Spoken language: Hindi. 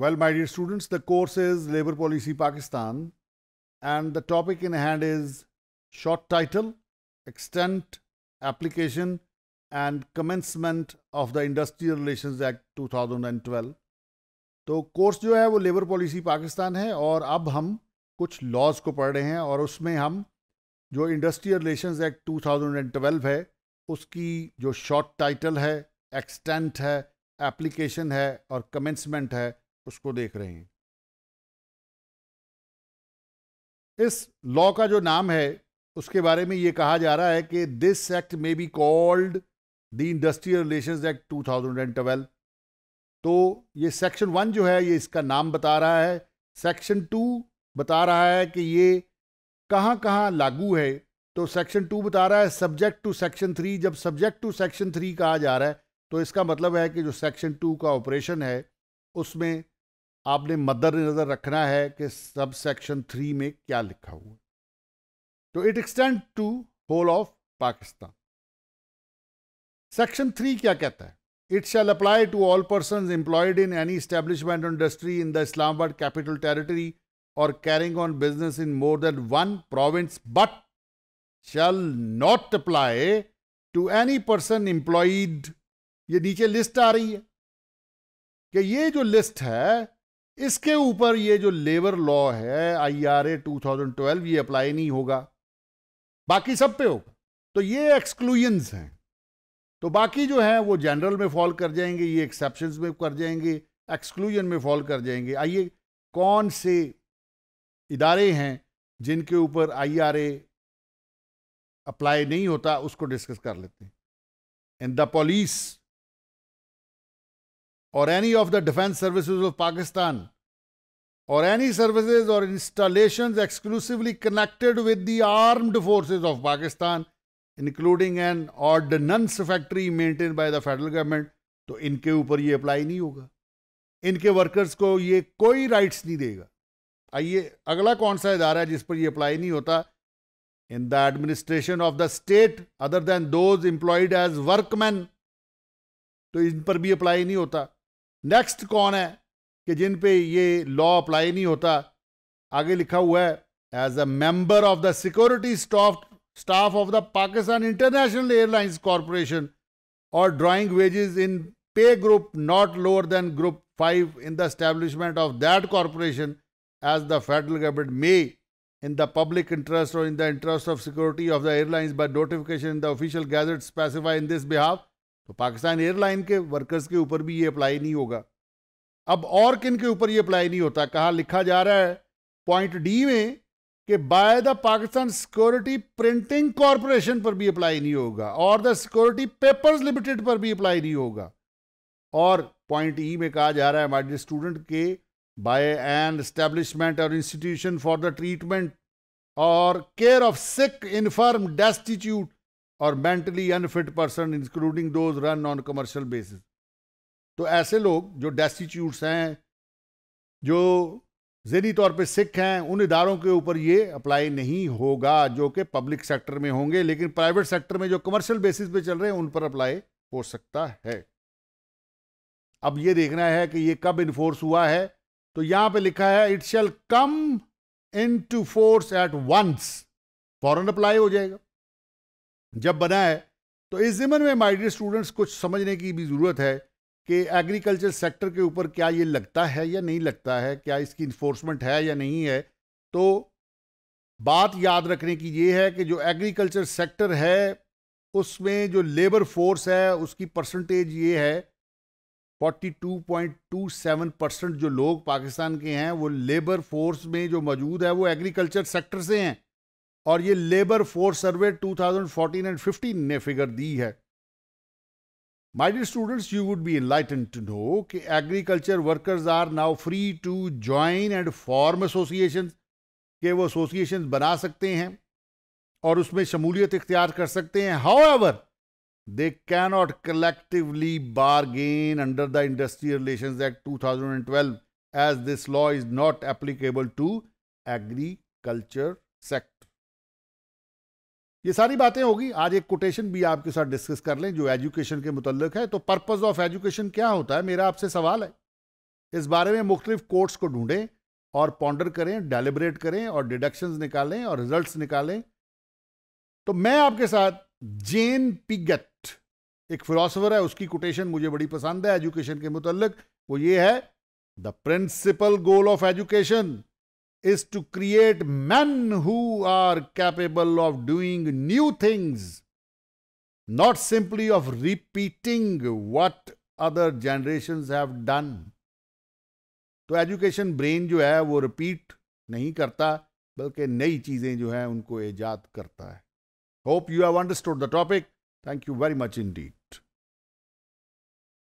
Well, my dear students, the course is Labor Policy Pakistan and the topic in hand is short title, extent, application and commencement of the Industrial Relations Act 2012. तो कोर्स जो है वो लेबर पॉलिसी पाकिस्तान है और अब हम कुछ लॉज को पढ़ रहे हैं और उसमें हम जो इंडस्ट्रियल रिलेशंस एक्ट 2012 है उसकी जो शॉर्ट टाइटल है एक्सटेंट है एप्लीकेशन है और कमेंसमेंट है उसको देख रहे हैं इस लॉ का जो नाम है उसके बारे में यह कहा जा रहा है कि this act may be called the industrial relation act 2012 तो ये सेक्शन वन जो है ये इसका नाम बता रहा है सेक्शन टू बता रहा है कि ये कहाँ कहाँ लागू है तो सेक्शन टू बता रहा है सब्जेक्ट टू सेक्शन थ्री जब सब्जेक्ट टू सेक्शन थ्री कहा जा रहा है तो इसका मतलब है कि जो सेक्शन टू का ऑपरेशन है उसमें आपने मदर रखना है कि सब सेक्शन थ्री में क्या लिखा हुआ तो it extend to whole of Pakistan section three क्या कहता है it shall apply to all person employed in any establishment industry in the Islamabad capital territory और carrying on business in more than one province but shall not apply to any person employed ये नीचे लिस्ट आ रही है कि ये जो लिस्ट है इसके ऊपर ये जो लेबर लॉ है आईआरए 2012 ये अप्लाई नहीं होगा बाकी सब पे होगा तो ये एक्सक्लूजन्स हैं तो बाकी जो है वो जनरल में फॉल कर जाएंगे ये एक्सेप्शन में कर जाएंगे एक्सक्लूजन में फॉल कर जाएंगे आइए कौन से इदारे हैं जिनके ऊपर आईआरए अप्लाई नहीं होता उसको डिस्कस कर लेते हैं and the police or any of the defense services of Pakistan or any services or installations exclusively connected with the armed forces of Pakistan, including an ordnance factory maintained by the federal government, तो इनके ऊपर ये apply नहीं होगा इनके workers को ये कोई rights नहीं देगा आइए अगला कौन सा इदारा है जिस पर ये अप्लाई नहीं होता in the administration of the state other than those employed as workman तो इन पर भी अप्लाई नहीं होता नेक्स्ट कौन है कि जिन पे ये लॉ अप्लाई नहीं होता आगे लिखा हुआ है as a member of the security staff staff of the Pakistan international airlines corporation और drawing wages in pay group not lower than group five in the establishment of that corporation as the federal government may in the public interest और in the interest of security of the airlines by notification in the official gazette specify in this behalf तो पाकिस्तान एयरलाइन के वर्कर्स के ऊपर भी ये अप्लाई नहीं होगा अब और किन के ऊपर ये अप्लाई नहीं होता कहा लिखा जा रहा है पॉइंट डी में कि by the Pakistan security printing corporation पर भी अप्लाई नहीं होगा और द सिक्योरिटी पेपर्स लिमिटेड पर भी अप्लाई नहीं होगा और पॉइंट ई e में कहा जा रहा है हमारे स्टूडेंट के बाय एन एस्टेब्लिशमेंट और इंस्टीट्यूशन फॉर द ट्रीटमेंट और care of sick infirm destitute और mentally unfit person including those run on commercial basis तो ऐसे लोग जो डेस्टिट्यूट्स हैं जो जहनी तौर पे सिख हैं उन इदारों के ऊपर ये अप्लाई नहीं होगा जो कि पब्लिक सेक्टर में होंगे लेकिन प्राइवेट सेक्टर में जो कमर्शियल बेसिस पे चल रहे हैं उन पर अप्लाई हो सकता है अब ये देखना है कि ये कब इन्फोर्स हुआ है तो यहां पे लिखा है it shall come into force at once फॉरन अप्लाई हो जाएगा जब बनाए तो इस ज़िम्मन में माइडियर स्टूडेंट्स कुछ समझने की भी ज़रूरत है कि एग्रीकल्चर सेक्टर के ऊपर क्या ये लगता है या नहीं लगता है क्या इसकी इन्फोर्समेंट है या नहीं है तो बात याद रखने की ये है कि जो एग्रीकल्चर सेक्टर है उसमें जो लेबर फोर्स है उसकी परसेंटेज ये है 42.27 परसेंट जो लोग पाकिस्तान के हैं वो लेबर फोर्स में जो मौजूद है वो एग्रीकल्चर सेक्टर से हैं और ये लेबर फोर्स सर्वे 2014 एंड 15 ने फिगर दी है my dear students you would be enlighten to know कि agriculture workers are now free to join and form association के वो एसोसिएशन बना सकते हैं और उसमें शमूलियत इख्तियार कर सकते हैं however they can not collectively bargain under the industry relation act two thousand and twelve as this law is not applicable to agriculture sector ये सारी बातें होगी आज एक कोटेशन भी आपके साथ डिस्कस कर लें जो एजुकेशन के मुतलक है तो पर्पज़ ऑफ एजुकेशन क्या होता है मेरा आपसे सवाल है इस बारे में मुख्तलिफ कोर्ट्स को ढूंढें और पॉन्डर करें डेलिब्रेट करें और डिडक्शंस निकालें और रिजल्ट्स निकालें तो मैं आपके साथ जेन पिगट एक फिलोसोफर है उसकी कोटेशन मुझे बड़ी पसंद है एजुकेशन के मुतलक वो ये है the principal goal of education is to create men who are capable of doing new things, not simply of repeating what other generations have done. तो एजुकेशन ब्रेन जो है वो रिपीट नहीं करता बल्कि नई चीज़ें जो हैं उनको ईजाद करता है hope you have understood the topic thank you very much Indeed